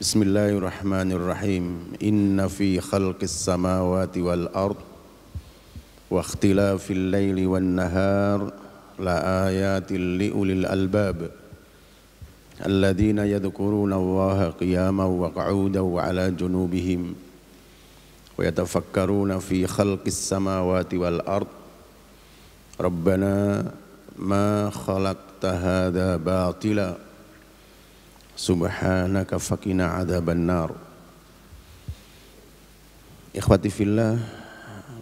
بسم الله الرحمن الرحيم إن في خلق السماوات والأرض واختلاف الليل والنهار لآيات لأولي الألباب الذين يذكرون الله قياما وقعودا وعلى جنوبهم ويتفكرون في خلق السماوات والأرض ربنا ما خلقت هذا باطلا سبحانك فقنا عذاب النار Ikhwati fillah,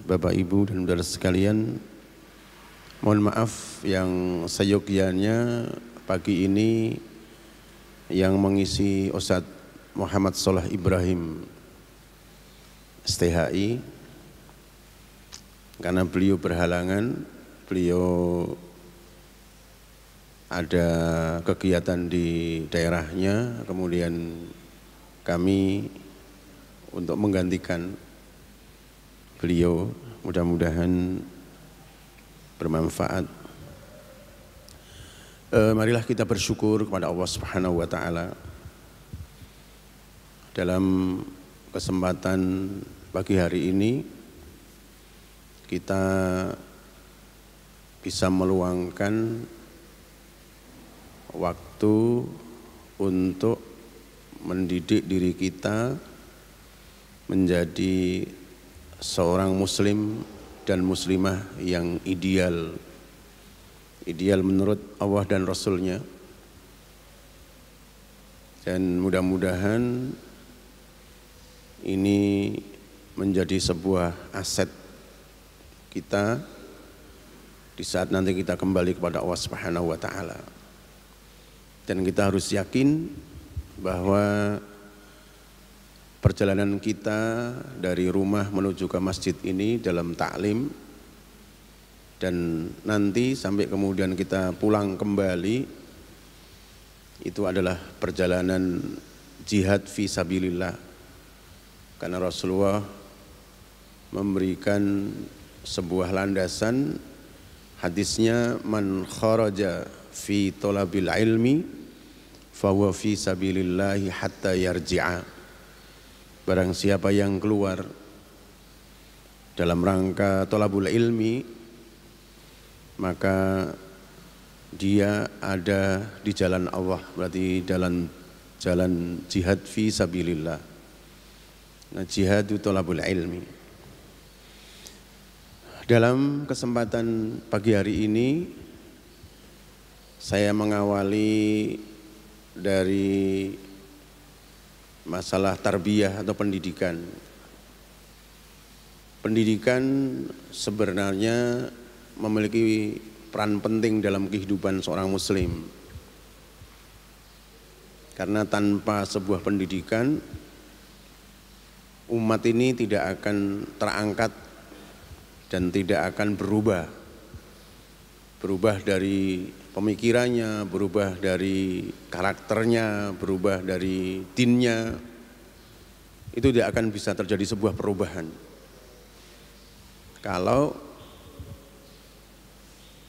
Bapak Ibu dan saudara sekalian, mohon maaf yang seyogianya pagi ini yang mengisi Ustaz Muhammad Salah Ibrahim STHI karena beliau berhalangan beliau ada kegiatan di daerahnya, kemudian kami untuk menggantikan beliau mudah-mudahan bermanfaat. E, marilah kita bersyukur kepada Allah Subhanahu wa taala dalam kesempatan pagi hari ini kita bisa meluangkan waktu untuk mendidik diri kita menjadi seorang muslim dan muslimah yang ideal ideal menurut Allah dan Rasulnya dan mudah-mudahan ini menjadi sebuah aset kita di saat nanti kita kembali kepada Allah Subhanahu wa taala. Dan kita harus yakin bahwa perjalanan kita dari rumah menuju ke masjid ini dalam taklim dan nanti sampai kemudian kita pulang kembali itu adalah perjalanan jihad fi sabilillah karena Rasulullah memberikan sebuah landasan Hadisnya man kharaja fi talabil ilmi fawa fi sabilillahi hatta yarji'a. Barang siapa yang keluar dalam rangka tolabul ilmi maka dia ada di jalan Allah berarti jalan jalan jihad fi sabilillah nah jihad itu tolabul ilmi dalam kesempatan pagi hari ini saya mengawali dari masalah tarbiyah atau pendidikan. Pendidikan sebenarnya memiliki peran penting dalam kehidupan seorang muslim. Karena tanpa sebuah pendidikan umat ini tidak akan terangkat dan tidak akan berubah. Berubah dari pemikirannya, berubah dari karakternya, berubah dari dinnya. Itu tidak akan bisa terjadi sebuah perubahan. Kalau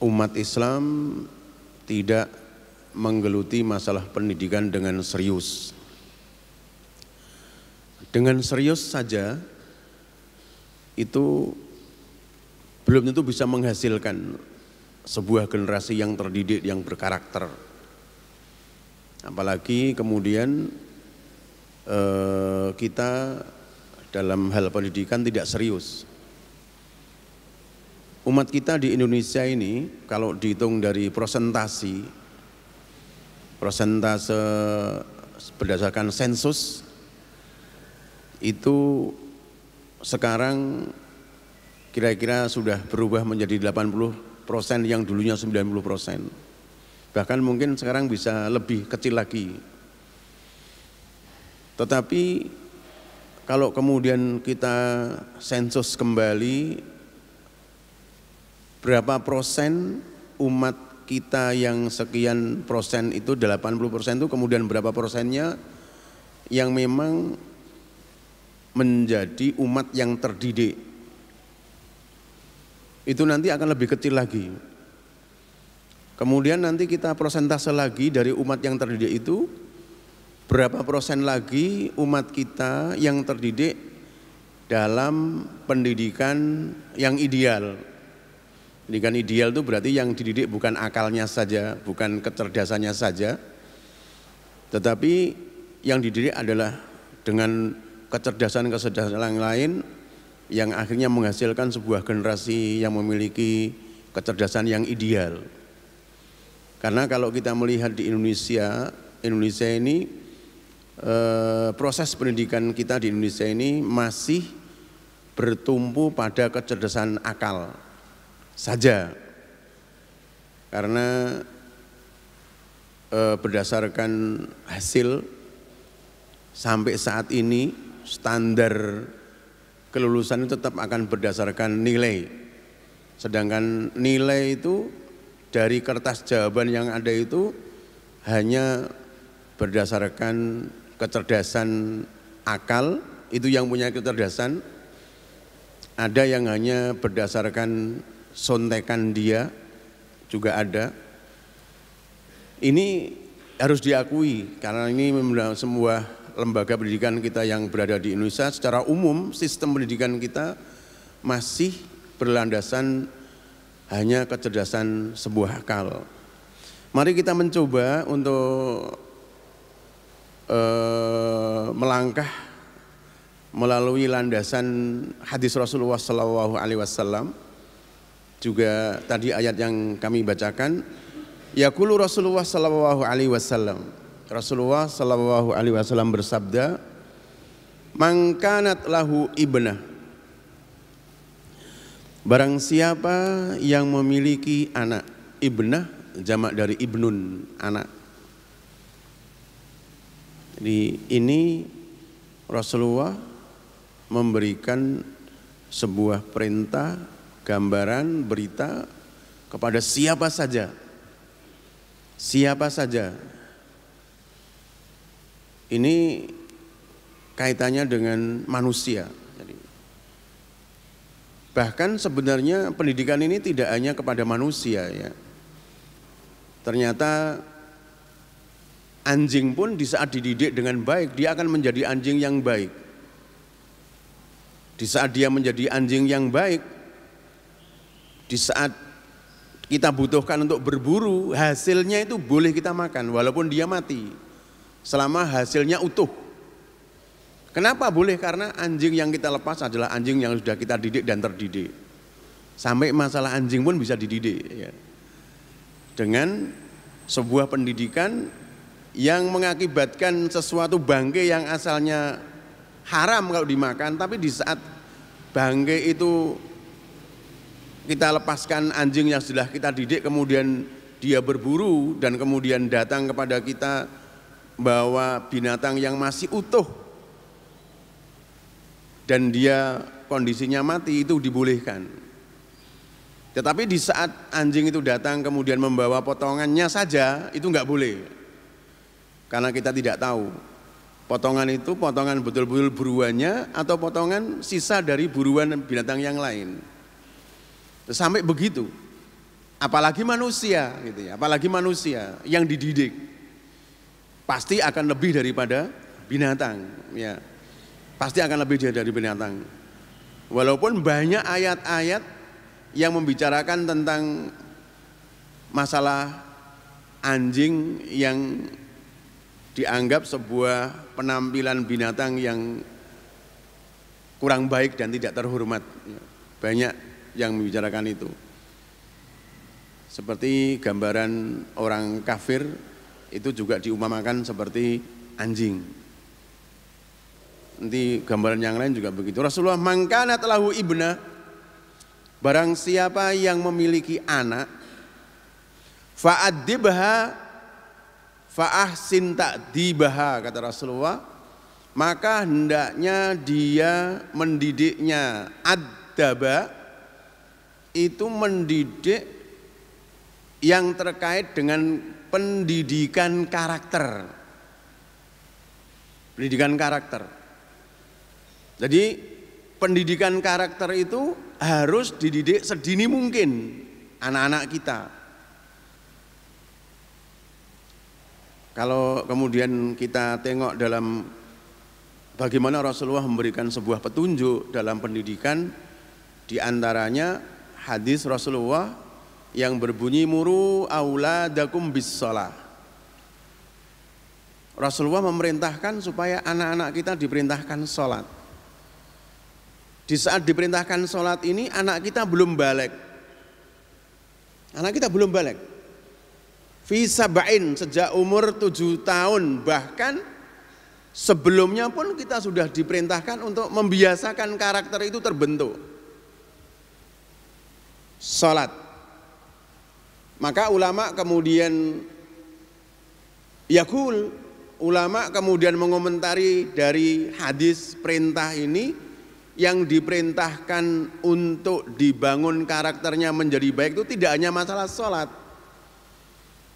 umat Islam tidak menggeluti masalah pendidikan dengan serius. Dengan serius saja itu belum tentu bisa menghasilkan sebuah generasi yang terdidik, yang berkarakter. Apalagi kemudian eh, kita dalam hal pendidikan tidak serius. Umat kita di Indonesia ini kalau dihitung dari prosentasi, prosentase berdasarkan sensus itu sekarang kira-kira sudah berubah menjadi 80 persen yang dulunya 90 persen. Bahkan mungkin sekarang bisa lebih kecil lagi. Tetapi kalau kemudian kita sensus kembali berapa persen umat kita yang sekian persen itu 80 persen itu kemudian berapa persennya yang memang menjadi umat yang terdidik itu nanti akan lebih kecil lagi. Kemudian nanti kita persentase lagi dari umat yang terdidik itu, berapa persen lagi umat kita yang terdidik dalam pendidikan yang ideal. Pendidikan ideal itu berarti yang dididik bukan akalnya saja, bukan kecerdasannya saja, tetapi yang dididik adalah dengan kecerdasan-kecerdasan yang lain yang akhirnya menghasilkan sebuah generasi yang memiliki kecerdasan yang ideal. Karena kalau kita melihat di Indonesia, Indonesia ini e, proses pendidikan kita di Indonesia ini masih bertumpu pada kecerdasan akal saja. Karena e, berdasarkan hasil sampai saat ini standar kelulusan itu tetap akan berdasarkan nilai. Sedangkan nilai itu dari kertas jawaban yang ada itu hanya berdasarkan kecerdasan akal, itu yang punya kecerdasan. Ada yang hanya berdasarkan sontekan dia, juga ada. Ini harus diakui karena ini sebuah lembaga pendidikan kita yang berada di Indonesia secara umum sistem pendidikan kita masih berlandasan hanya kecerdasan sebuah akal. Mari kita mencoba untuk eh, melangkah melalui landasan hadis Rasulullah Shallallahu Alaihi Wasallam juga tadi ayat yang kami bacakan ya yakulu Rasulullah Shallallahu Alaihi Wasallam Rasulullah Shallallahu Alaihi Wasallam bersabda, "Mangkanat lahu ibnah." Barang siapa yang memiliki anak, ibnah jamak dari ibnun, anak. Jadi ini Rasulullah memberikan sebuah perintah, gambaran, berita kepada siapa saja. Siapa saja ini kaitannya dengan manusia. bahkan sebenarnya pendidikan ini tidak hanya kepada manusia ya. Ternyata anjing pun di saat dididik dengan baik dia akan menjadi anjing yang baik. Di saat dia menjadi anjing yang baik, di saat kita butuhkan untuk berburu, hasilnya itu boleh kita makan walaupun dia mati selama hasilnya utuh. Kenapa boleh? Karena anjing yang kita lepas adalah anjing yang sudah kita didik dan terdidik. Sampai masalah anjing pun bisa dididik. Ya. Dengan sebuah pendidikan yang mengakibatkan sesuatu bangke yang asalnya haram kalau dimakan, tapi di saat bangke itu kita lepaskan anjing yang sudah kita didik, kemudian dia berburu dan kemudian datang kepada kita bahwa binatang yang masih utuh dan dia kondisinya mati itu dibolehkan. Tetapi di saat anjing itu datang kemudian membawa potongannya saja itu nggak boleh. Karena kita tidak tahu potongan itu potongan betul-betul buruannya atau potongan sisa dari buruan binatang yang lain. Sampai begitu. Apalagi manusia gitu ya, apalagi manusia yang dididik pasti akan lebih daripada binatang ya pasti akan lebih dari binatang walaupun banyak ayat-ayat yang membicarakan tentang masalah anjing yang dianggap sebuah penampilan binatang yang kurang baik dan tidak terhormat ya. banyak yang membicarakan itu seperti gambaran orang kafir itu juga diumpamakan seperti anjing. Nanti gambaran yang lain juga begitu. Rasulullah mangkana telahu ibna. Barang siapa yang memiliki anak. Fa'adibha fa'ahsin ta'dibaha kata Rasulullah. Maka hendaknya dia mendidiknya. Adaba itu mendidik yang terkait dengan pendidikan karakter. Pendidikan karakter. Jadi pendidikan karakter itu harus dididik sedini mungkin anak-anak kita. Kalau kemudian kita tengok dalam bagaimana Rasulullah memberikan sebuah petunjuk dalam pendidikan di antaranya hadis Rasulullah yang berbunyi muru aula auladakum bis shalah. Rasulullah memerintahkan supaya anak-anak kita diperintahkan sholat. Di saat diperintahkan sholat ini anak kita belum balik. Anak kita belum balik. Visa bain sejak umur tujuh tahun bahkan sebelumnya pun kita sudah diperintahkan untuk membiasakan karakter itu terbentuk. Sholat. Maka ulama kemudian yakul, ulama kemudian mengomentari dari hadis perintah ini yang diperintahkan untuk dibangun karakternya menjadi baik itu tidak hanya masalah sholat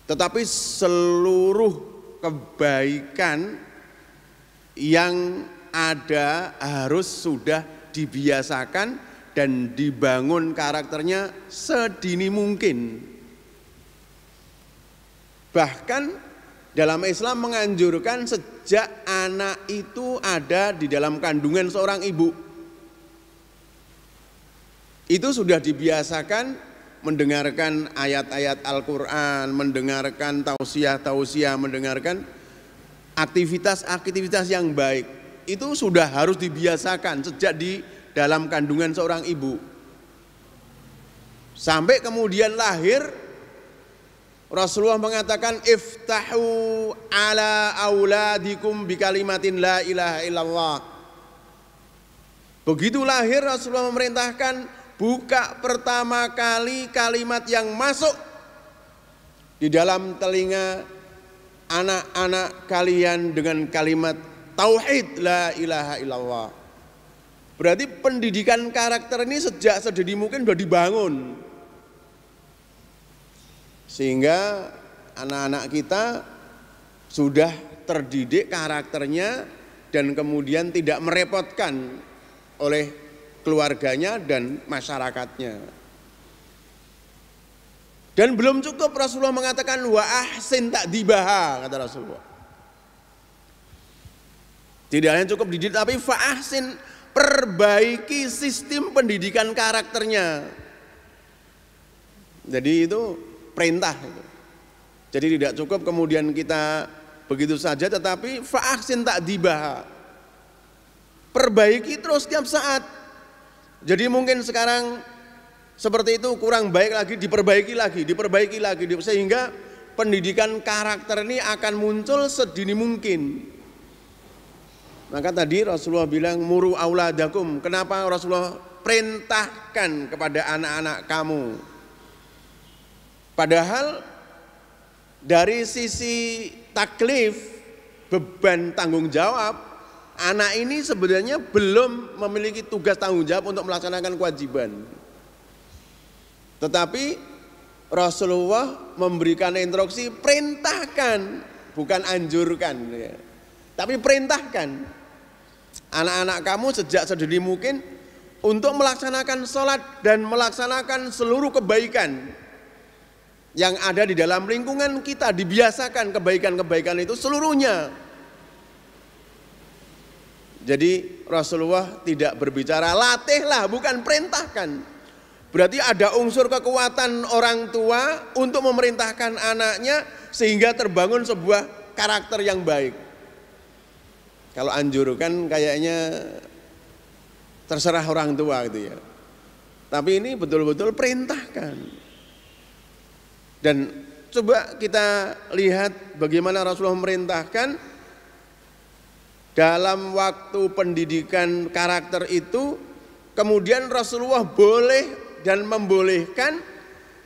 tetapi seluruh kebaikan yang ada harus sudah dibiasakan dan dibangun karakternya sedini mungkin Bahkan dalam Islam menganjurkan sejak anak itu ada di dalam kandungan seorang ibu. Itu sudah dibiasakan mendengarkan ayat-ayat Al-Quran, mendengarkan tausiah-tausiah, mendengarkan aktivitas-aktivitas yang baik. Itu sudah harus dibiasakan sejak di dalam kandungan seorang ibu. Sampai kemudian lahir, Rasulullah mengatakan iftahu ala auladikum bi kalimatin la ilaha illallah. Begitu lahir Rasulullah memerintahkan buka pertama kali kalimat yang masuk di dalam telinga anak-anak kalian dengan kalimat tauhid la ilaha illallah. Berarti pendidikan karakter ini sejak sedini mungkin sudah dibangun. Sehingga anak-anak kita sudah terdidik karakternya dan kemudian tidak merepotkan oleh keluarganya dan masyarakatnya. Dan belum cukup Rasulullah mengatakan wa ahsin tak dibaha kata Rasulullah. Tidak hanya cukup dididik tapi ahsin perbaiki sistem pendidikan karakternya. Jadi itu perintah. Jadi tidak cukup kemudian kita begitu saja tetapi tak dibah Perbaiki terus setiap saat. Jadi mungkin sekarang seperti itu kurang baik lagi diperbaiki lagi, diperbaiki lagi sehingga pendidikan karakter ini akan muncul sedini mungkin. Maka tadi Rasulullah bilang muru auladakum. Kenapa Rasulullah perintahkan kepada anak-anak kamu Padahal dari sisi taklif beban tanggung jawab anak ini sebenarnya belum memiliki tugas tanggung jawab untuk melaksanakan kewajiban. Tetapi Rasulullah memberikan instruksi perintahkan bukan anjurkan ya. Tapi perintahkan anak-anak kamu sejak sedini mungkin untuk melaksanakan sholat dan melaksanakan seluruh kebaikan yang ada di dalam lingkungan kita dibiasakan kebaikan-kebaikan itu seluruhnya. Jadi Rasulullah tidak berbicara latihlah bukan perintahkan. Berarti ada unsur kekuatan orang tua untuk memerintahkan anaknya sehingga terbangun sebuah karakter yang baik. Kalau anjurkan kayaknya terserah orang tua gitu ya. Tapi ini betul-betul perintahkan. Dan coba kita lihat bagaimana Rasulullah memerintahkan dalam waktu pendidikan karakter itu kemudian Rasulullah boleh dan membolehkan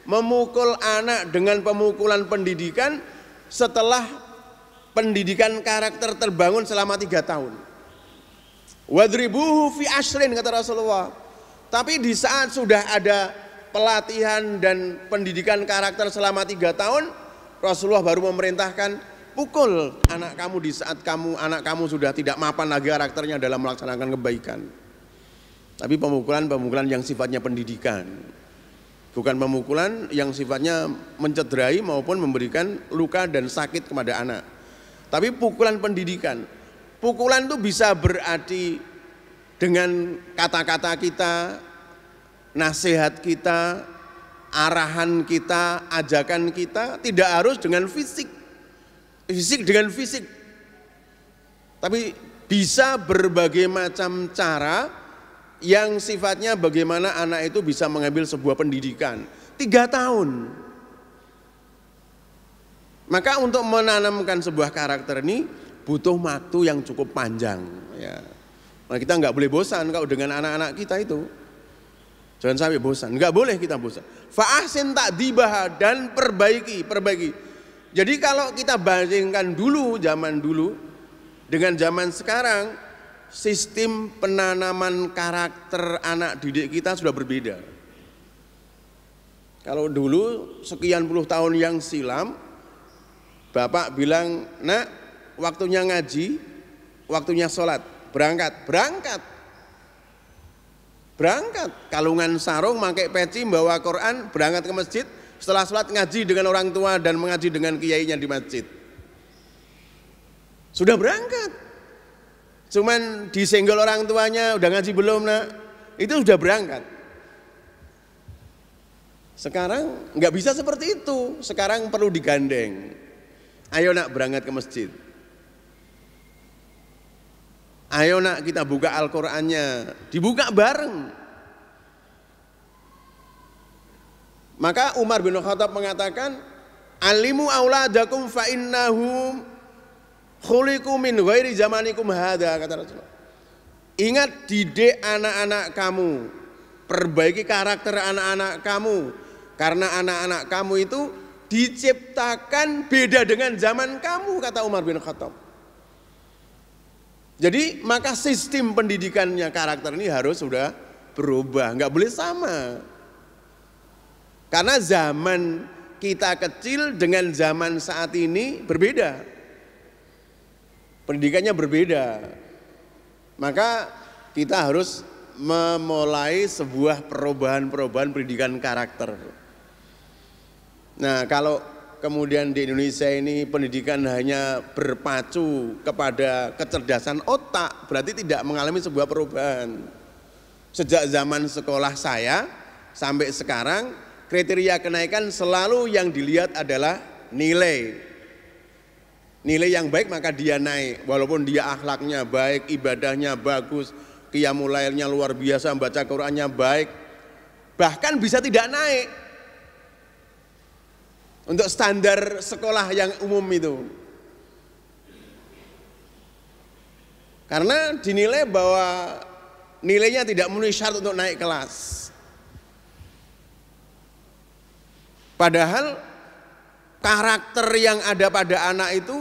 memukul anak dengan pemukulan pendidikan setelah pendidikan karakter terbangun selama tiga tahun. Wadribuhu fi ashrin kata Rasulullah. Tapi di saat sudah ada pelatihan dan pendidikan karakter selama tiga tahun, Rasulullah baru memerintahkan pukul anak kamu di saat kamu anak kamu sudah tidak mapan lagi karakternya dalam melaksanakan kebaikan. Tapi pemukulan-pemukulan yang sifatnya pendidikan. Bukan pemukulan yang sifatnya mencederai maupun memberikan luka dan sakit kepada anak. Tapi pukulan pendidikan. Pukulan itu bisa berarti dengan kata-kata kita, nasihat kita, arahan kita, ajakan kita tidak harus dengan fisik. Fisik dengan fisik. Tapi bisa berbagai macam cara yang sifatnya bagaimana anak itu bisa mengambil sebuah pendidikan. Tiga tahun. Maka untuk menanamkan sebuah karakter ini butuh waktu yang cukup panjang. Ya. Nah, kita nggak boleh bosan kalau dengan anak-anak kita itu. Jangan sampai bosan. Enggak boleh kita bosan. tak dibaha dan perbaiki, perbaiki. Jadi kalau kita bandingkan dulu zaman dulu dengan zaman sekarang, sistem penanaman karakter anak didik kita sudah berbeda. Kalau dulu sekian puluh tahun yang silam, bapak bilang, nak waktunya ngaji, waktunya sholat, berangkat, berangkat berangkat kalungan sarung pakai peci bawa Quran berangkat ke masjid setelah sholat ngaji dengan orang tua dan mengaji dengan kiainya di masjid sudah berangkat cuman disenggol orang tuanya udah ngaji belum nak itu sudah berangkat sekarang nggak bisa seperti itu sekarang perlu digandeng ayo nak berangkat ke masjid Ayo nak kita buka Al-Qur'annya. Dibuka bareng. Maka Umar bin Khattab mengatakan, "Alimu auladakum fa innahum khuliqu min ghairi zamanikum hada," kata Rasulullah. Ingat didik anak-anak kamu. Perbaiki karakter anak-anak kamu. Karena anak-anak kamu itu diciptakan beda dengan zaman kamu, kata Umar bin Khattab. Jadi maka sistem pendidikannya karakter ini harus sudah berubah, nggak boleh sama. Karena zaman kita kecil dengan zaman saat ini berbeda. Pendidikannya berbeda. Maka kita harus memulai sebuah perubahan-perubahan pendidikan karakter. Nah, kalau kemudian di Indonesia ini pendidikan hanya berpacu kepada kecerdasan otak, berarti tidak mengalami sebuah perubahan. Sejak zaman sekolah saya sampai sekarang, kriteria kenaikan selalu yang dilihat adalah nilai. Nilai yang baik maka dia naik, walaupun dia akhlaknya baik, ibadahnya bagus, kiamulailnya luar biasa, baca Qur'annya baik, bahkan bisa tidak naik untuk standar sekolah yang umum itu. Karena dinilai bahwa nilainya tidak memenuhi syarat untuk naik kelas. Padahal karakter yang ada pada anak itu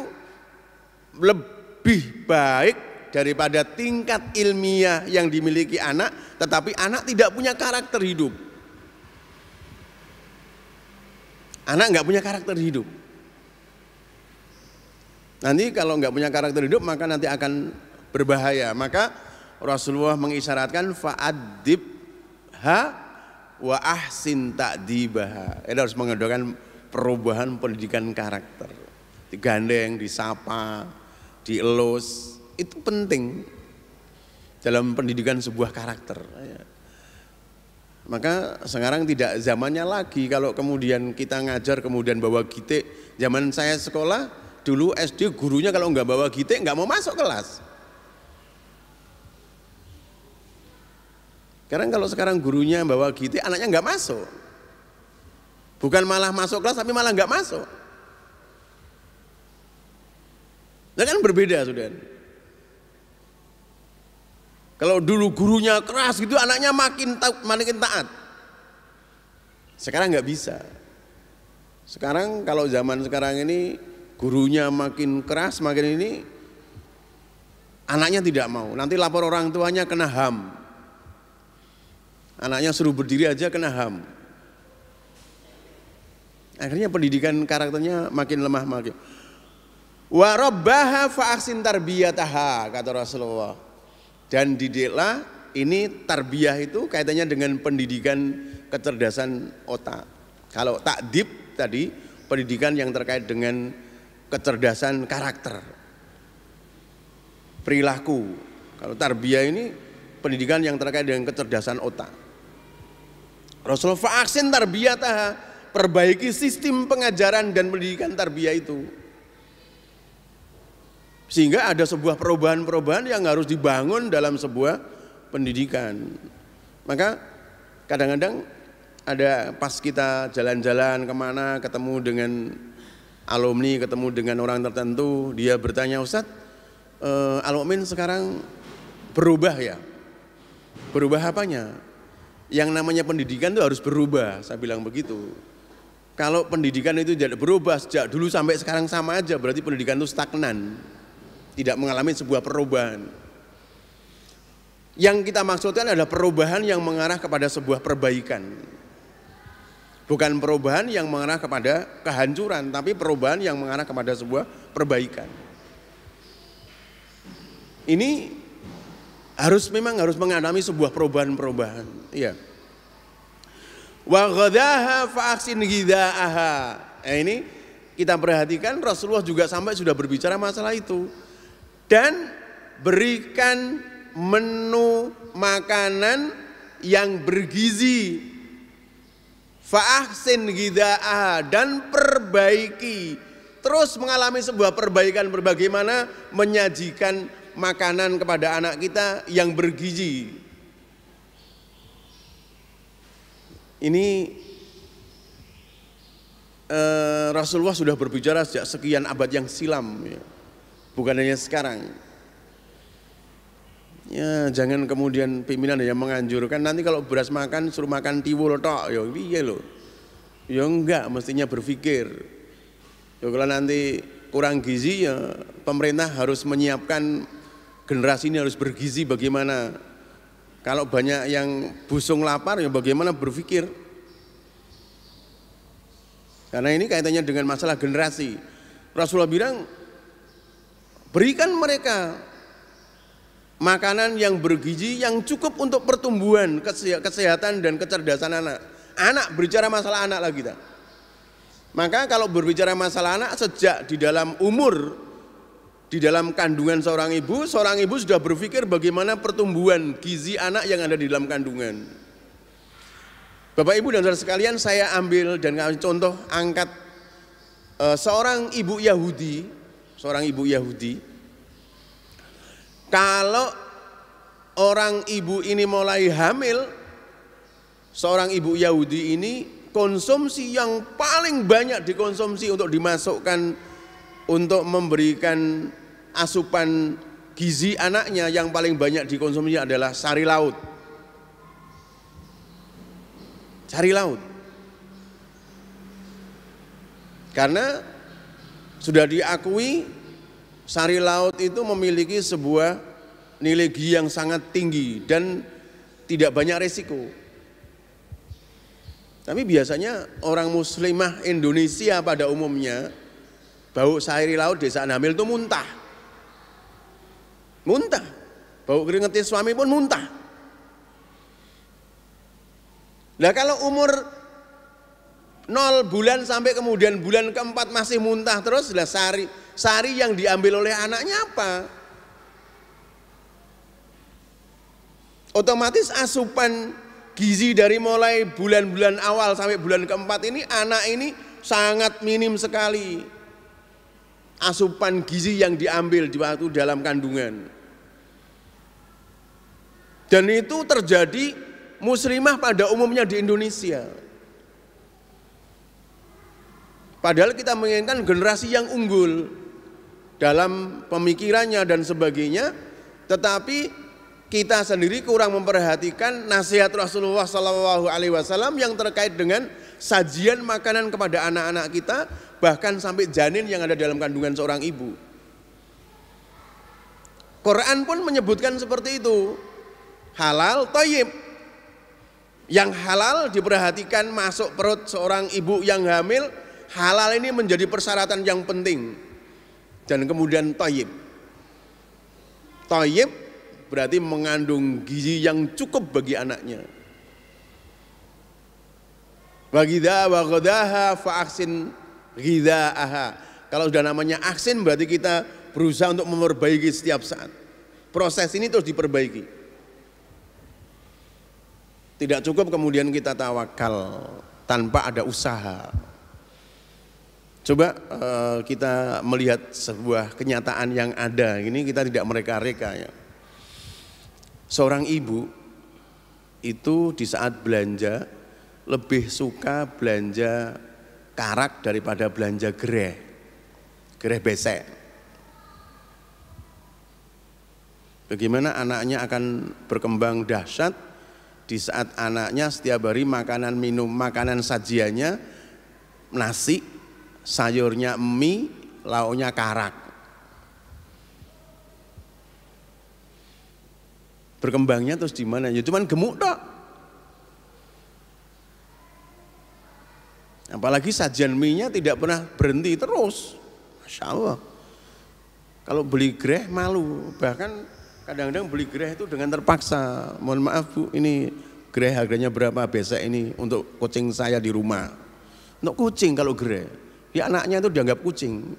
lebih baik daripada tingkat ilmiah yang dimiliki anak, tetapi anak tidak punya karakter hidup. Anak nggak punya karakter hidup. Nanti kalau nggak punya karakter hidup maka nanti akan berbahaya. Maka Rasulullah mengisyaratkan faadib ha wa ahsin ta'dibaha. Kita harus mengedokan perubahan pendidikan karakter. Digandeng, disapa, dielus. Itu penting dalam pendidikan sebuah karakter. Maka sekarang tidak zamannya lagi kalau kemudian kita ngajar kemudian bawa gitik. Zaman saya sekolah dulu SD gurunya kalau nggak bawa gitik nggak mau masuk kelas. Sekarang kalau sekarang gurunya bawa gitik anaknya nggak masuk. Bukan malah masuk kelas tapi malah nggak masuk. Nah kan berbeda sudah. Kalau dulu gurunya keras gitu anaknya makin taat, makin taat. Sekarang nggak bisa. Sekarang kalau zaman sekarang ini gurunya makin keras makin ini anaknya tidak mau. Nanti lapor orang tuanya kena HAM. Anaknya suruh berdiri aja kena HAM. Akhirnya pendidikan karakternya makin lemah makin. Wa rabbaha fa tarbiyataha kata Rasulullah dan didiklah ini tarbiyah itu kaitannya dengan pendidikan kecerdasan otak. Kalau takdib tadi pendidikan yang terkait dengan kecerdasan karakter. Perilaku. Kalau tarbiyah ini pendidikan yang terkait dengan kecerdasan otak. Rasulullah fa'aksin taha perbaiki sistem pengajaran dan pendidikan tarbiyah itu. Sehingga ada sebuah perubahan-perubahan yang harus dibangun dalam sebuah pendidikan. Maka kadang-kadang ada pas kita jalan-jalan kemana ketemu dengan alumni, ketemu dengan orang tertentu, dia bertanya Ustadz, e, eh, alumni sekarang berubah ya? Berubah apanya? Yang namanya pendidikan itu harus berubah, saya bilang begitu. Kalau pendidikan itu tidak berubah sejak dulu sampai sekarang sama aja, berarti pendidikan itu stagnan tidak mengalami sebuah perubahan. Yang kita maksudkan adalah perubahan yang mengarah kepada sebuah perbaikan. Bukan perubahan yang mengarah kepada kehancuran, tapi perubahan yang mengarah kepada sebuah perbaikan. Ini harus memang harus mengalami sebuah perubahan-perubahan. Ya, Wa ghadaha fa'aksin gida'aha. Nah, ini kita perhatikan Rasulullah juga sampai sudah berbicara masalah itu dan berikan menu makanan yang bergizi fa'ahsin gida'ah dan perbaiki terus mengalami sebuah perbaikan berbagaimana menyajikan makanan kepada anak kita yang bergizi ini eh, Rasulullah sudah berbicara sejak sekian abad yang silam ya bukan hanya sekarang. Ya, jangan kemudian pimpinan yang menganjurkan nanti kalau beras makan suruh makan tiwul tok ya piye lo, Ya enggak, mestinya berpikir. Ya kalau nanti kurang gizi ya pemerintah harus menyiapkan generasi ini harus bergizi bagaimana. Kalau banyak yang busung lapar ya bagaimana berpikir. Karena ini kaitannya dengan masalah generasi. Rasulullah bilang Berikan mereka makanan yang bergizi yang cukup untuk pertumbuhan kesehatan dan kecerdasan anak. Anak berbicara masalah anak lagi kita. Maka kalau berbicara masalah anak sejak di dalam umur di dalam kandungan seorang ibu, seorang ibu sudah berpikir bagaimana pertumbuhan gizi anak yang ada di dalam kandungan. Bapak Ibu dan saudara sekalian, saya ambil dan contoh angkat eh, seorang ibu Yahudi seorang ibu Yahudi, kalau orang ibu ini mulai hamil, seorang ibu Yahudi ini konsumsi yang paling banyak dikonsumsi untuk dimasukkan untuk memberikan asupan gizi anaknya yang paling banyak dikonsumsi adalah sari laut. Sari laut. Karena sudah diakui sari laut itu memiliki sebuah nilai g yang sangat tinggi dan tidak banyak resiko. Tapi biasanya orang muslimah Indonesia pada umumnya bau sari laut desa Namil itu muntah. Muntah. Bau keringetnya suami pun muntah. Nah kalau umur Nol bulan sampai kemudian bulan keempat masih muntah terus lah sari. Sari yang diambil oleh anaknya apa? Otomatis asupan gizi dari mulai bulan-bulan awal sampai bulan keempat ini anak ini sangat minim sekali asupan gizi yang diambil di waktu dalam kandungan. Dan itu terjadi muslimah pada umumnya di Indonesia. Padahal kita menginginkan generasi yang unggul dalam pemikirannya dan sebagainya, tetapi kita sendiri kurang memperhatikan nasihat Rasulullah Sallallahu Alaihi Wasallam yang terkait dengan sajian makanan kepada anak-anak kita, bahkan sampai janin yang ada dalam kandungan seorang ibu. Quran pun menyebutkan seperti itu. Halal toyib. Yang halal diperhatikan masuk perut seorang ibu yang hamil halal ini menjadi persyaratan yang penting dan kemudian toyib toyib berarti mengandung gizi yang cukup bagi anaknya Bagida, wa faaksin aha. Kalau sudah namanya aksin berarti kita berusaha untuk memperbaiki setiap saat. Proses ini terus diperbaiki. Tidak cukup kemudian kita tawakal tanpa ada usaha. Coba uh, kita melihat sebuah kenyataan yang ada. Ini kita tidak mereka-reka ya. Seorang ibu itu di saat belanja lebih suka belanja karak daripada belanja gereh. Gereh besek. Bagaimana anaknya akan berkembang dahsyat di saat anaknya setiap hari makanan minum makanan sajiannya nasi sayurnya mie, lauknya karak. Berkembangnya terus di mana? Ya cuman gemuk dok. Apalagi sajian mie-nya tidak pernah berhenti terus. Masya Allah. Kalau beli greh malu, bahkan kadang-kadang beli greh itu dengan terpaksa. Mohon maaf bu, ini greh harganya berapa besok ini untuk kucing saya di rumah. Untuk kucing kalau greh. Ya anaknya itu dianggap kucing.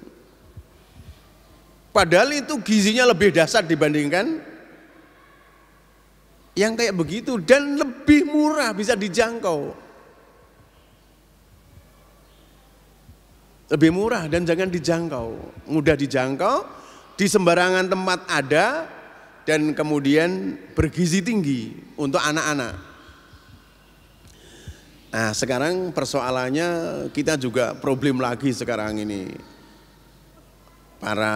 Padahal itu gizinya lebih dasar dibandingkan yang kayak begitu dan lebih murah bisa dijangkau. Lebih murah dan jangan dijangkau, mudah dijangkau, di sembarangan tempat ada dan kemudian bergizi tinggi untuk anak-anak. Nah sekarang persoalannya kita juga problem lagi sekarang ini. Para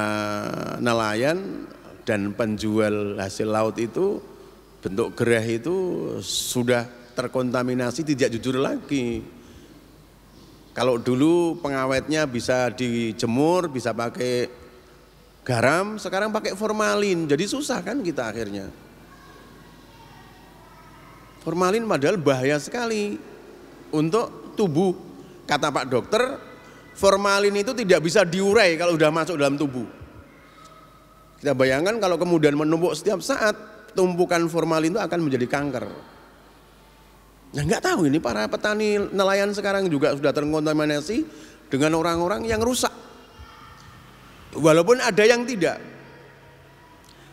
nelayan dan penjual hasil laut itu bentuk gerah itu sudah terkontaminasi tidak jujur lagi. Kalau dulu pengawetnya bisa dijemur, bisa pakai garam, sekarang pakai formalin. Jadi susah kan kita akhirnya. Formalin padahal bahaya sekali untuk tubuh. Kata Pak Dokter, formalin itu tidak bisa diurai kalau sudah masuk dalam tubuh. Kita bayangkan kalau kemudian menumpuk setiap saat, tumpukan formalin itu akan menjadi kanker. Nah nggak tahu ini para petani nelayan sekarang juga sudah terkontaminasi dengan orang-orang yang rusak. Walaupun ada yang tidak.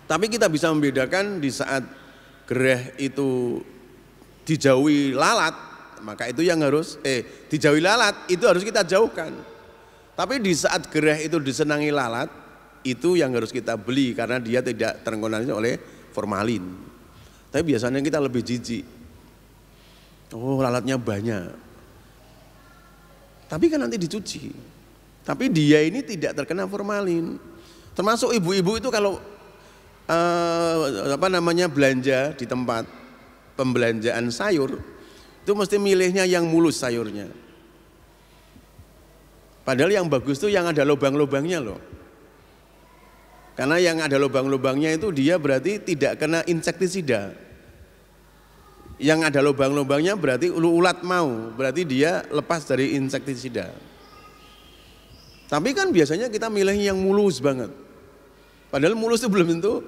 Tapi kita bisa membedakan di saat gereh itu dijauhi lalat, maka itu yang harus eh dijauhi lalat itu harus kita jauhkan. Tapi di saat gerah itu disenangi lalat itu yang harus kita beli karena dia tidak terkontaminasi oleh formalin. Tapi biasanya kita lebih jijik. Oh lalatnya banyak. Tapi kan nanti dicuci. Tapi dia ini tidak terkena formalin. Termasuk ibu-ibu itu kalau eh, apa namanya belanja di tempat pembelanjaan sayur itu mesti milihnya yang mulus sayurnya. Padahal yang bagus itu yang ada lubang-lubangnya loh. Karena yang ada lubang-lubangnya itu dia berarti tidak kena insektisida. Yang ada lubang-lubangnya berarti ulat mau, berarti dia lepas dari insektisida. Tapi kan biasanya kita milih yang mulus banget. Padahal mulus itu belum tentu.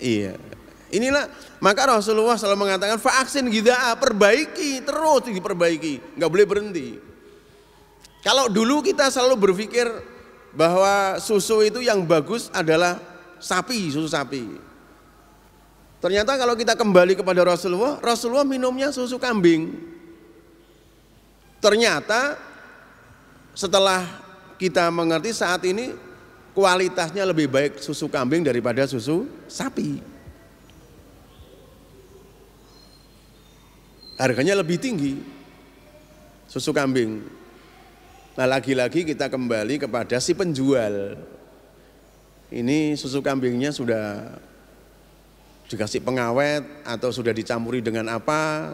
Iya, Inilah maka Rasulullah selalu mengatakan vaksin gida perbaiki terus diperbaiki, nggak boleh berhenti. Kalau dulu kita selalu berpikir bahwa susu itu yang bagus adalah sapi, susu sapi. Ternyata kalau kita kembali kepada Rasulullah, Rasulullah minumnya susu kambing. Ternyata setelah kita mengerti saat ini kualitasnya lebih baik susu kambing daripada susu sapi. harganya lebih tinggi susu kambing. Nah lagi-lagi kita kembali kepada si penjual. Ini susu kambingnya sudah dikasih pengawet atau sudah dicampuri dengan apa.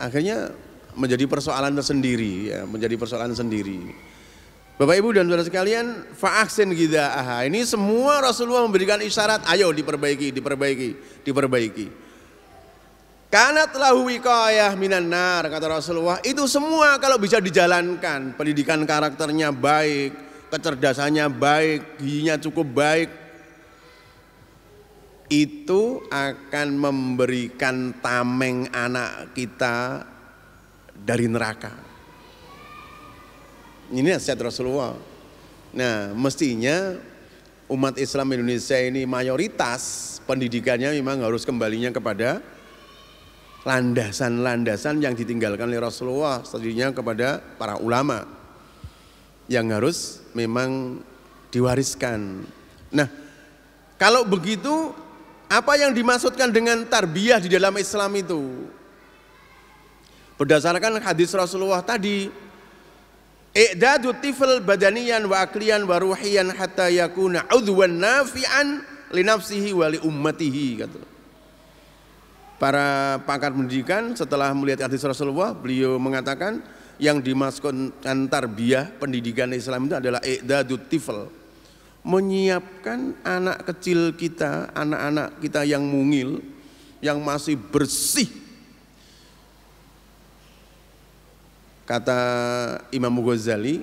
Akhirnya menjadi persoalan tersendiri, ya, menjadi persoalan sendiri. Bapak Ibu dan saudara sekalian, faaksin gidaaha. Ini semua Rasulullah memberikan isyarat, ayo diperbaiki, diperbaiki, diperbaiki. Karena telah wikayah minan nar kata Rasulullah itu semua kalau bisa dijalankan pendidikan karakternya baik, kecerdasannya baik, giginya cukup baik itu akan memberikan tameng anak kita dari neraka. Ini nasihat Rasulullah. Nah, mestinya umat Islam Indonesia ini mayoritas pendidikannya memang harus kembalinya kepada landasan-landasan yang ditinggalkan oleh Rasulullah selanjutnya kepada para ulama yang harus memang diwariskan. Nah, kalau begitu apa yang dimaksudkan dengan tarbiyah di dalam Islam itu? Berdasarkan hadis Rasulullah tadi, I'dadu tifl badaniyan wa akliyan wa ruhiyan hatta yakuna udwan nafi'an li nafsihi wa li ummatihi para pakar pendidikan setelah melihat hadis Rasulullah beliau mengatakan yang dimasukkan tarbiyah pendidikan Islam itu adalah i'dadut tifl menyiapkan anak kecil kita anak-anak kita yang mungil yang masih bersih kata Imam Ghazali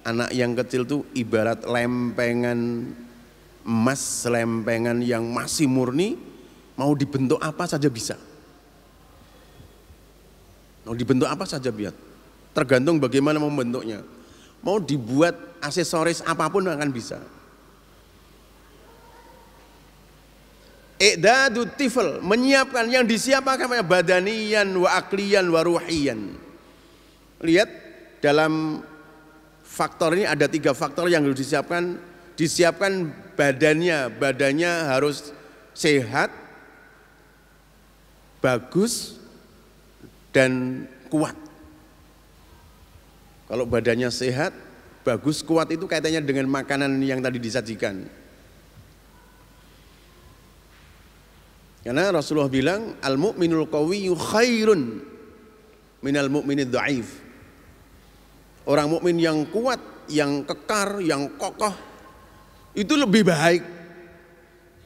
anak yang kecil itu ibarat lempengan emas lempengan yang masih murni Mau dibentuk apa saja bisa. Mau dibentuk apa saja biar. Tergantung bagaimana membentuknya. Mau dibuat aksesoris apapun akan bisa. Iqdadu tifl, menyiapkan yang disiapkan badanian wa aklian wa ruhian. Lihat dalam faktor ini ada tiga faktor yang harus disiapkan. Disiapkan badannya, badannya harus sehat, bagus dan kuat. Kalau badannya sehat, bagus kuat itu kaitannya dengan makanan yang tadi disajikan. Karena Rasulullah bilang al mukminul qawiyyu khairun minal muminid dhaif. Orang mukmin yang kuat, yang kekar, yang kokoh itu lebih baik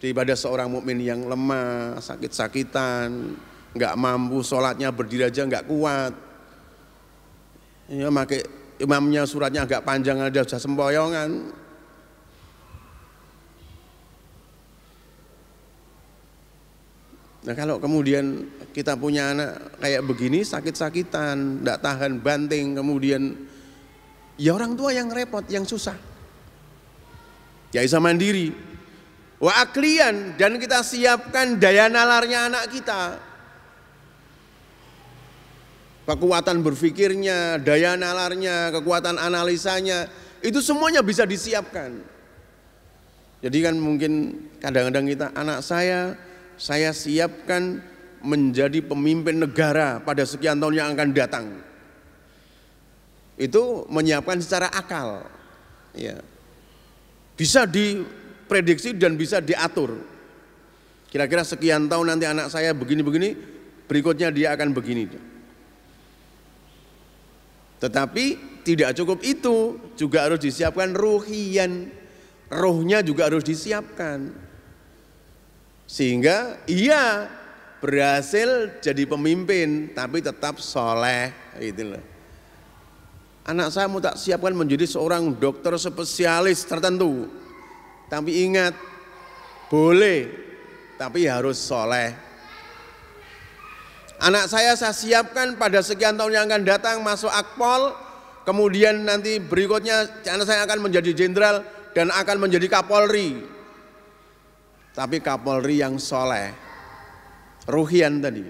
daripada seorang mukmin yang lemah, sakit-sakitan, nggak mampu sholatnya berdiri aja nggak kuat ya make imamnya suratnya agak panjang ada sudah sempoyongan Nah kalau kemudian kita punya anak kayak begini sakit-sakitan, nggak tahan banting, kemudian ya orang tua yang repot, yang susah. Ya bisa mandiri. Wa aklian dan kita siapkan daya nalarnya anak kita kekuatan berfikirnya, daya nalarnya, kekuatan analisanya, itu semuanya bisa disiapkan. Jadi kan mungkin kadang-kadang kita anak saya, saya siapkan menjadi pemimpin negara pada sekian tahun yang akan datang. Itu menyiapkan secara akal. Ya. Bisa diprediksi dan bisa diatur. Kira-kira sekian tahun nanti anak saya begini-begini, berikutnya dia akan begini. Tetapi tidak cukup itu, juga harus disiapkan ruhian. Rohnya juga harus disiapkan. Sehingga ia berhasil jadi pemimpin tapi tetap soleh gitu loh. Anak saya mau tak siapkan menjadi seorang dokter spesialis tertentu. Tapi ingat, boleh tapi harus soleh Anak saya saya siapkan pada sekian tahun yang akan datang masuk akpol, kemudian nanti berikutnya anak saya akan menjadi jenderal dan akan menjadi kapolri. Tapi kapolri yang soleh, ruhian tadi.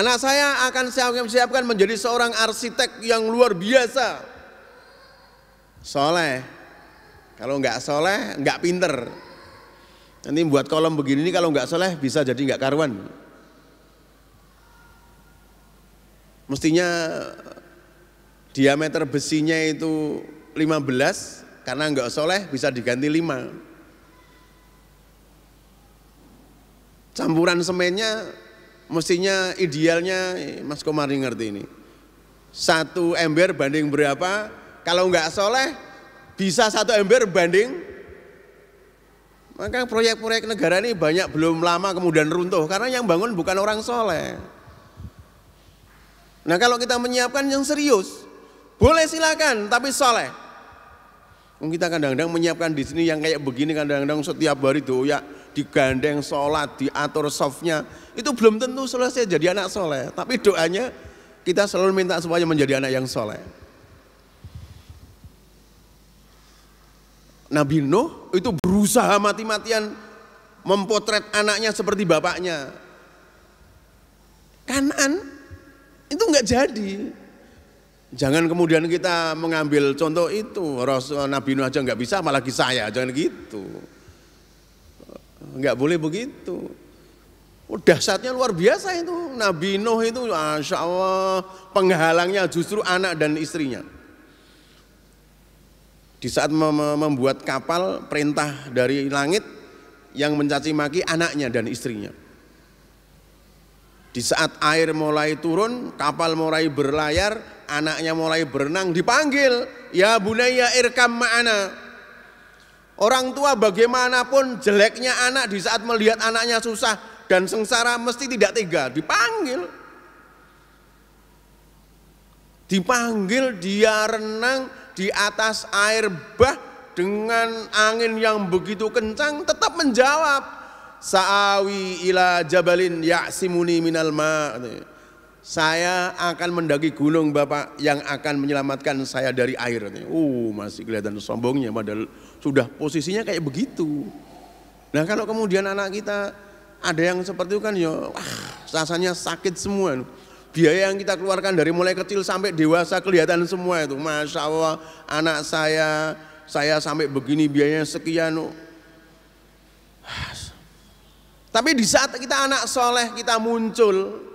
Anak saya akan saya siapkan menjadi seorang arsitek yang luar biasa. Soleh, kalau nggak soleh nggak pinter. Nanti buat kolom begini kalau nggak soleh bisa jadi nggak karuan. mestinya diameter besinya itu 15 karena nggak soleh bisa diganti 5 campuran semennya mestinya idealnya Mas Komari ngerti ini satu ember banding berapa kalau nggak soleh bisa satu ember banding maka proyek-proyek negara ini banyak belum lama kemudian runtuh karena yang bangun bukan orang soleh Nah kalau kita menyiapkan yang serius, boleh silakan, tapi soleh. Kita kadang-kadang menyiapkan di sini yang kayak begini kadang-kadang setiap hari tuh ya digandeng sholat, diatur softnya itu belum tentu selesai jadi anak soleh. Tapi doanya kita selalu minta semuanya menjadi anak yang soleh. Nabi Nuh itu berusaha mati-matian mempotret anaknya seperti bapaknya. Kanan itu nggak jadi. Jangan kemudian kita mengambil contoh itu. Rasul eh, Nabi Nuh aja nggak bisa, apalagi saya. Jangan gitu. Nggak boleh begitu. udah oh, saatnya luar biasa itu. Nabi Nuh itu, Masya Allah, penghalangnya justru anak dan istrinya. Di saat membuat kapal, perintah dari langit yang mencaci maki anaknya dan istrinya. Di saat air mulai turun, kapal mulai berlayar, anaknya mulai berenang, dipanggil. Ya bunaya irkam ma'ana. Orang tua bagaimanapun jeleknya anak di saat melihat anaknya susah dan sengsara mesti tidak tega, dipanggil. Dipanggil dia renang di atas air bah dengan angin yang begitu kencang tetap menjawab Sa'awi ila jabalin ya'simuni minal ma. Saya akan mendaki gunung Bapak yang akan menyelamatkan saya dari air. Uh, masih kelihatan sombongnya padahal sudah posisinya kayak begitu. Nah kalau kemudian anak kita ada yang seperti itu kan ya wah, rasanya sakit semua. Biaya yang kita keluarkan dari mulai kecil sampai dewasa kelihatan semua itu. Masya Allah anak saya, saya sampai begini biayanya sekian. Oh. Ah, tapi di saat kita anak soleh kita muncul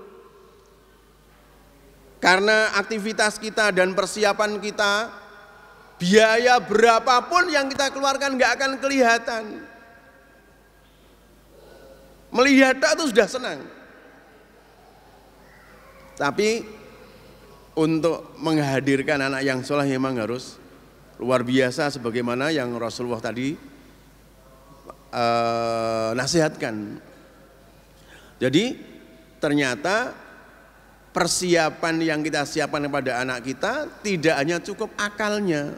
karena aktivitas kita dan persiapan kita biaya berapapun yang kita keluarkan nggak akan kelihatan. Melihat tak itu sudah senang. Tapi untuk menghadirkan anak yang soleh memang harus luar biasa sebagaimana yang Rasulullah tadi uh, nasihatkan jadi ternyata persiapan yang kita siapkan kepada anak kita tidak hanya cukup akalnya.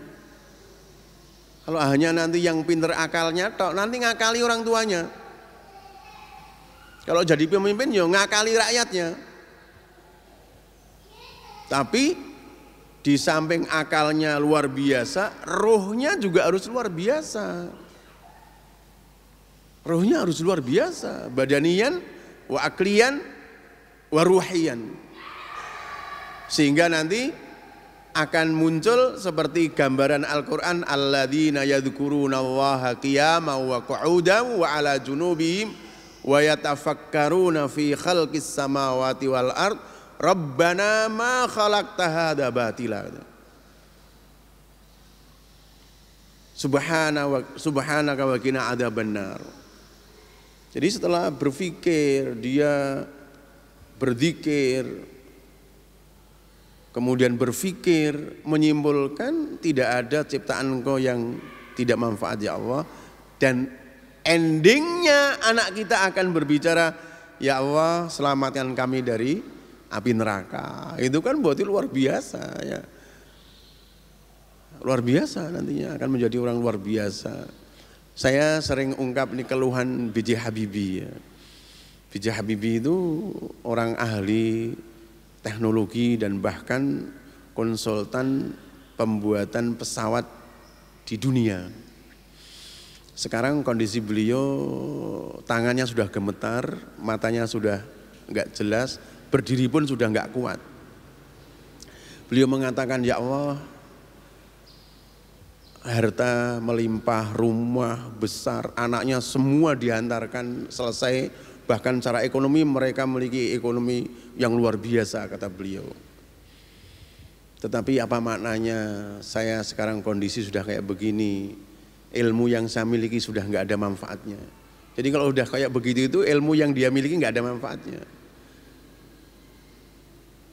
Kalau hanya nanti yang pinter akalnya toh nanti ngakali orang tuanya. Kalau jadi pemimpin ya ngakali rakyatnya. Tapi di samping akalnya luar biasa, rohnya juga harus luar biasa. Rohnya harus luar biasa. Badanian wa aklian wa ruhiyan. Sehingga nanti akan muncul seperti gambaran Al-Qur'an alladzina yadhkuruna Allah qiyaman wa qu'udan wa ala junubihim wa yatafakkaruna fi khalqis samawati wal ard rabbana ma khalaqta hadza batila. Subhana wa subhanaka wa qina adzabannar. Jadi setelah berpikir, dia berzikir, kemudian berpikir, menyimpulkan tidak ada ciptaan engkau yang tidak manfaat ya Allah. Dan endingnya anak kita akan berbicara, ya Allah selamatkan kami dari api neraka. Itu kan buat luar biasa ya. Luar biasa nantinya akan menjadi orang luar biasa. Saya sering ungkap ini keluhan B.J. Habibie. Ya. B.J. Habibie itu orang ahli teknologi dan bahkan konsultan pembuatan pesawat di dunia. Sekarang kondisi beliau tangannya sudah gemetar, matanya sudah nggak jelas, berdiri pun sudah nggak kuat. Beliau mengatakan, ya Allah, harta melimpah, rumah besar, anaknya semua dihantarkan selesai. Bahkan secara ekonomi mereka memiliki ekonomi yang luar biasa kata beliau. Tetapi apa maknanya saya sekarang kondisi sudah kayak begini, ilmu yang saya miliki sudah nggak ada manfaatnya. Jadi kalau sudah kayak begitu itu ilmu yang dia miliki nggak ada manfaatnya.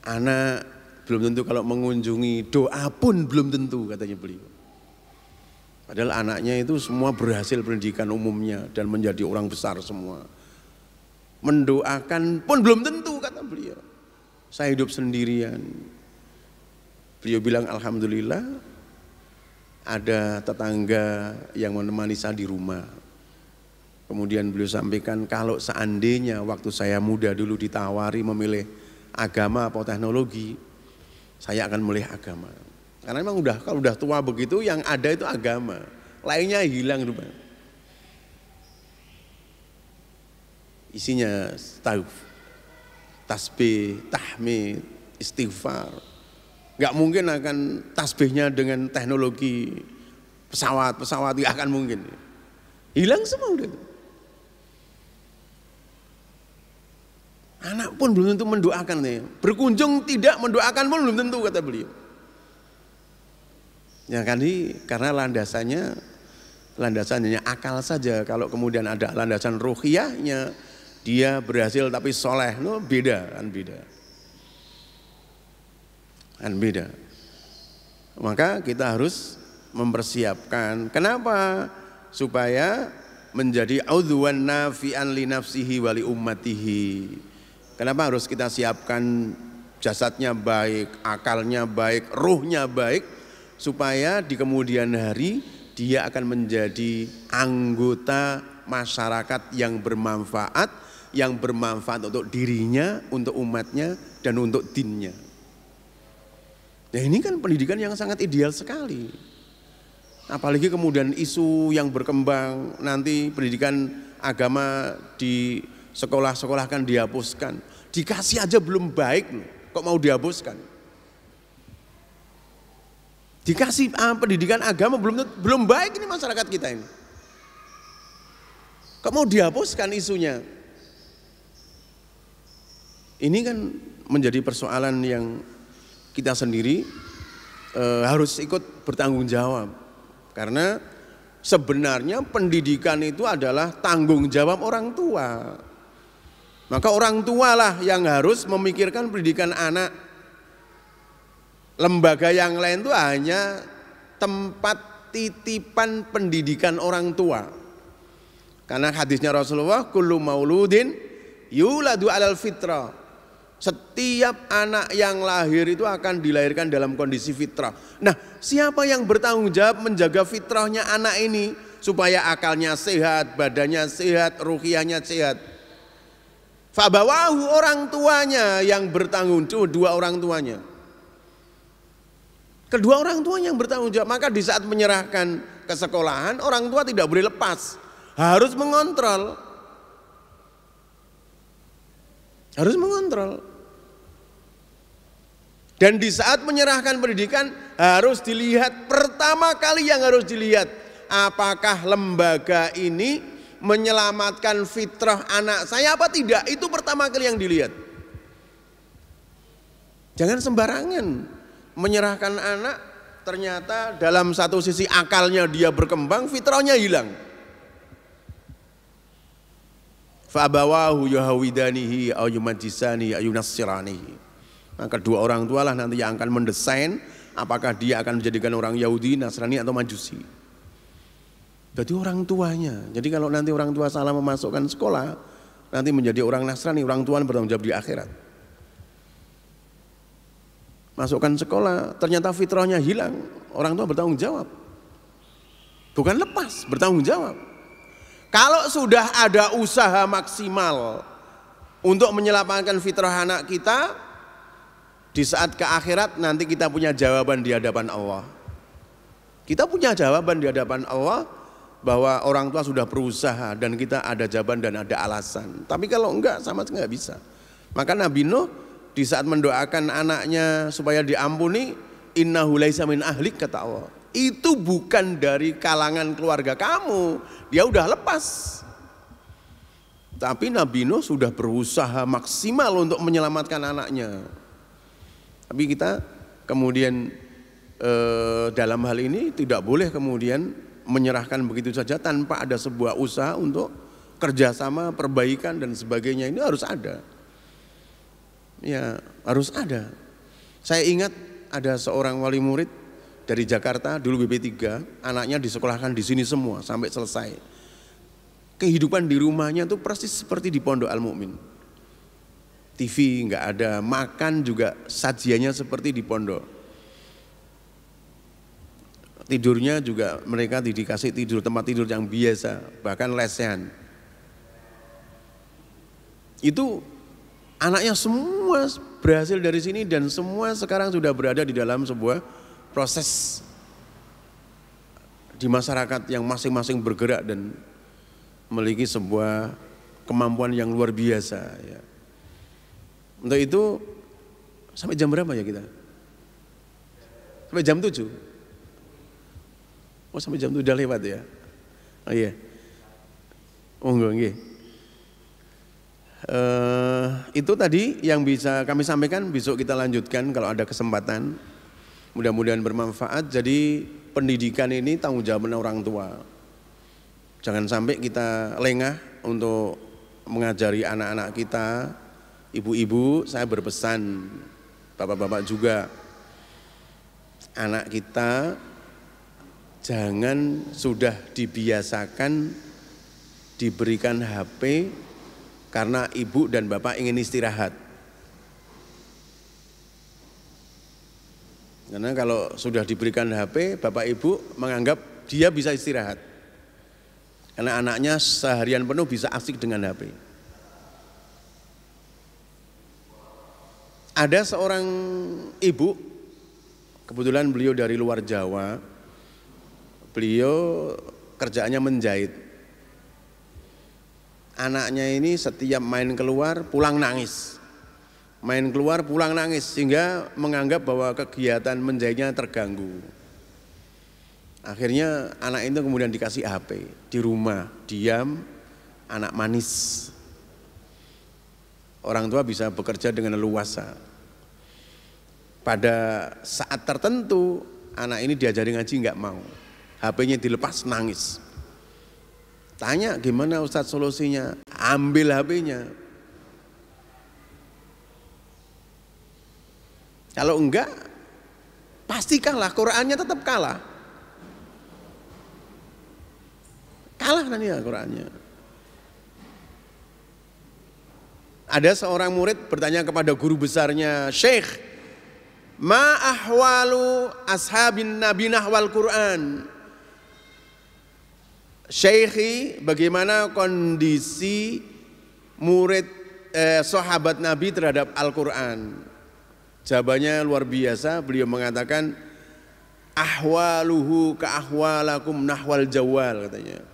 Anak belum tentu kalau mengunjungi doa pun belum tentu katanya beliau. Padahal anaknya itu semua berhasil pendidikan umumnya dan menjadi orang besar semua. Mendoakan pun belum tentu kata beliau. Saya hidup sendirian. Beliau bilang alhamdulillah ada tetangga yang menemani saya di rumah. Kemudian beliau sampaikan kalau seandainya waktu saya muda dulu ditawari memilih agama atau teknologi, saya akan memilih agama karena memang udah kalau udah tua begitu yang ada itu agama. Lainnya hilang rupanya. Isinya tauf, tasbih, tahmid, istighfar. Gak mungkin akan tasbihnya dengan teknologi pesawat-pesawat, gak akan mungkin. Hilang semua udah Anak pun belum tentu mendoakan nih. Berkunjung tidak mendoakan pun belum tentu kata beliau. Ya kan ini karena landasannya landasannya akal saja. Kalau kemudian ada landasan ruhiyahnya dia berhasil tapi soleh, no, beda kan beda. Kan beda. Maka kita harus mempersiapkan. Kenapa? Supaya menjadi audhuwan nafi'an li nafsihi wali ummatihi. Kenapa harus kita siapkan jasadnya baik, akalnya baik, ruhnya baik supaya di kemudian hari dia akan menjadi anggota masyarakat yang bermanfaat, yang bermanfaat untuk dirinya, untuk umatnya, dan untuk dinnya. Nah ini kan pendidikan yang sangat ideal sekali. Apalagi kemudian isu yang berkembang nanti pendidikan agama di sekolah-sekolah kan dihapuskan. Dikasih aja belum baik kok mau dihapuskan? dikasih ah, pendidikan agama belum belum baik ini masyarakat kita ini. Kok mau dihapuskan isunya? Ini kan menjadi persoalan yang kita sendiri e, harus ikut bertanggung jawab. Karena sebenarnya pendidikan itu adalah tanggung jawab orang tua. Maka orang tualah yang harus memikirkan pendidikan anak Lembaga yang lain itu hanya tempat titipan pendidikan orang tua. Karena hadisnya Rasulullah, kullu mauludin yuladu alal fitrah. Setiap anak yang lahir itu akan dilahirkan dalam kondisi fitrah. Nah, siapa yang bertanggung jawab menjaga fitrahnya anak ini supaya akalnya sehat, badannya sehat, ruhianya sehat? Fabawahu orang tuanya yang bertanggung jawab dua orang tuanya. Kedua orang tua yang bertanggung jawab. Maka di saat menyerahkan ke sekolahan, orang tua tidak boleh lepas. Harus mengontrol. Harus mengontrol. Dan di saat menyerahkan pendidikan harus dilihat pertama kali yang harus dilihat apakah lembaga ini menyelamatkan fitrah anak saya apa tidak itu pertama kali yang dilihat. Jangan sembarangan menyerahkan anak ternyata dalam satu sisi akalnya dia berkembang fitrahnya hilang fa'abawahu yuhawidanihi au yumajisani au maka nah, dua orang tualah nanti yang akan mendesain apakah dia akan menjadikan orang Yahudi, Nasrani atau Majusi. Jadi orang tuanya. Jadi kalau nanti orang tua salah memasukkan sekolah, nanti menjadi orang Nasrani, orang tua bertanggung jawab di akhirat masukkan sekolah, ternyata fitrahnya hilang, orang tua bertanggung jawab. Bukan lepas, bertanggung jawab. Kalau sudah ada usaha maksimal untuk menyelamatkan fitrah anak kita, di saat ke akhirat nanti kita punya jawaban di hadapan Allah. Kita punya jawaban di hadapan Allah bahwa orang tua sudah berusaha dan kita ada jawaban dan ada alasan. Tapi kalau enggak sama sekali enggak bisa. Maka Nabi Nuh di saat mendoakan anaknya supaya diampuni inna hulaisa min ahlik kata Allah itu bukan dari kalangan keluarga kamu dia udah lepas tapi Nabi Nuh sudah berusaha maksimal untuk menyelamatkan anaknya tapi kita kemudian eh, dalam hal ini tidak boleh kemudian menyerahkan begitu saja tanpa ada sebuah usaha untuk kerjasama perbaikan dan sebagainya ini harus ada ya harus ada. Saya ingat ada seorang wali murid dari Jakarta dulu BP3, anaknya disekolahkan di sini semua sampai selesai. Kehidupan di rumahnya tuh persis seperti di Pondok Al Mukmin. TV nggak ada, makan juga sajiannya seperti di pondok. Tidurnya juga mereka dikasih tidur tempat tidur yang biasa, bahkan lesehan. Itu Anaknya semua berhasil dari sini dan semua sekarang sudah berada di dalam sebuah proses di masyarakat yang masing-masing bergerak dan memiliki sebuah kemampuan yang luar biasa. Ya. Untuk itu sampai jam berapa ya kita? Sampai jam 7. Oh sampai jam 7 sudah lewat ya. Oh iya. Oh enggak, enggak. Eh, itu tadi yang bisa kami sampaikan besok kita lanjutkan kalau ada kesempatan mudah-mudahan bermanfaat jadi pendidikan ini tanggung jawabnya orang tua jangan sampai kita lengah untuk mengajari anak-anak kita ibu-ibu saya berpesan bapak-bapak juga anak kita jangan sudah dibiasakan diberikan HP karena ibu dan bapak ingin istirahat. Karena kalau sudah diberikan HP, bapak ibu menganggap dia bisa istirahat. Karena anaknya seharian penuh bisa asik dengan HP. Ada seorang ibu, kebetulan beliau dari luar Jawa, beliau kerjaannya menjahit anaknya ini setiap main keluar pulang nangis. Main keluar pulang nangis sehingga menganggap bahwa kegiatan menjahitnya terganggu. Akhirnya anak itu kemudian dikasih HP di rumah, diam, anak manis. Orang tua bisa bekerja dengan leluasa. Pada saat tertentu anak ini diajari ngaji nggak mau. HP-nya dilepas nangis. Tanya gimana Ustadz solusinya? Ambil HP-nya. Kalau enggak, pasti kalah. Qurannya tetap kalah. Kalah nanti ya Qurannya. Ada seorang murid bertanya kepada guru besarnya, sheikh Ma ahwalu ashabin nabi nahwal Quran. Syekhi bagaimana kondisi murid eh, sahabat Nabi terhadap Al-Quran. Jawabannya luar biasa, beliau mengatakan ahwaluhu ka ahwalakum nahwal jawal katanya.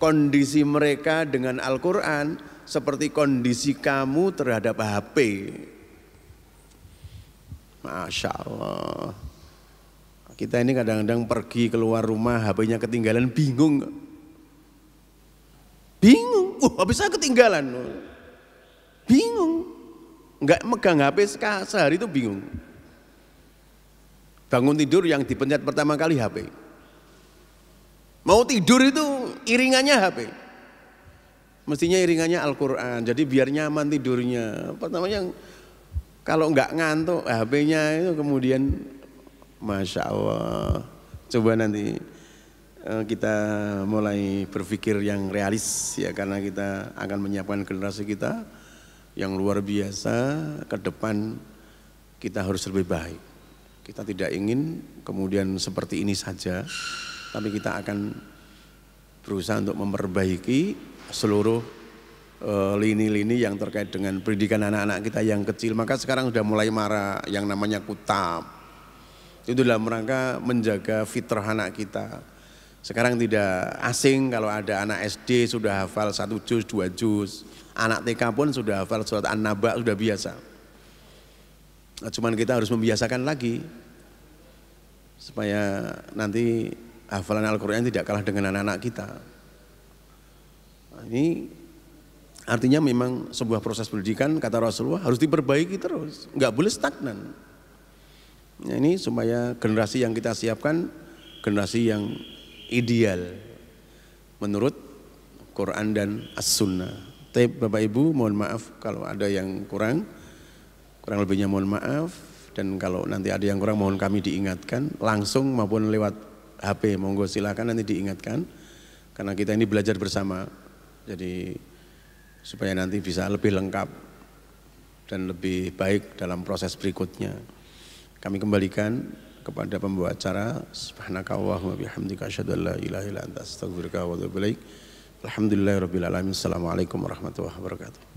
Kondisi mereka dengan Al-Quran seperti kondisi kamu terhadap HP. Masya Allah. Kita ini kadang-kadang pergi keluar rumah HP-nya ketinggalan bingung Bingung, uh habis saya ketinggalan. Bingung. nggak megang HP sehari itu bingung. Bangun tidur yang dipencet pertama kali HP. Mau tidur itu iringannya HP. Mestinya iringannya Al-Quran, jadi biar nyaman tidurnya. pertama yang kalau nggak ngantuk HP-nya itu kemudian Masya Allah. Coba nanti Eh, kita mulai berpikir yang realis ya karena kita akan menyiapkan generasi kita yang luar biasa ke depan kita harus lebih baik. Kita tidak ingin kemudian seperti ini saja, tapi kita akan berusaha untuk memperbaiki seluruh eh, lini-lini yang terkait dengan pendidikan anak-anak kita yang kecil. Maka sekarang sudah mulai marah yang namanya kutab. Itu dalam rangka menjaga fitrah anak kita sekarang tidak asing kalau ada anak SD sudah hafal satu juz, dua juz. Anak TK pun sudah hafal surat An-Naba sudah biasa. Nah, cuman kita harus membiasakan lagi supaya nanti hafalan Al-Quran tidak kalah dengan anak-anak kita. Nah, ini artinya memang sebuah proses pendidikan kata Rasulullah harus diperbaiki terus, nggak boleh stagnan. Nah, ini supaya generasi yang kita siapkan generasi yang ideal menurut Quran dan As-Sunnah. Tapi Bapak Ibu mohon maaf kalau ada yang kurang, kurang lebihnya mohon maaf. Dan kalau nanti ada yang kurang mohon kami diingatkan langsung maupun lewat HP. Monggo silakan nanti diingatkan karena kita ini belajar bersama. Jadi supaya nanti bisa lebih lengkap dan lebih baik dalam proses berikutnya. Kami kembalikan kepada pembawa acara subhanakallahumma bihamdika asyhadu an la ilaha illa anta astaghfiruka wa atubu ilaik. Alhamdulillahirabbil alamin. Assalamualaikum warahmatullahi wabarakatuh.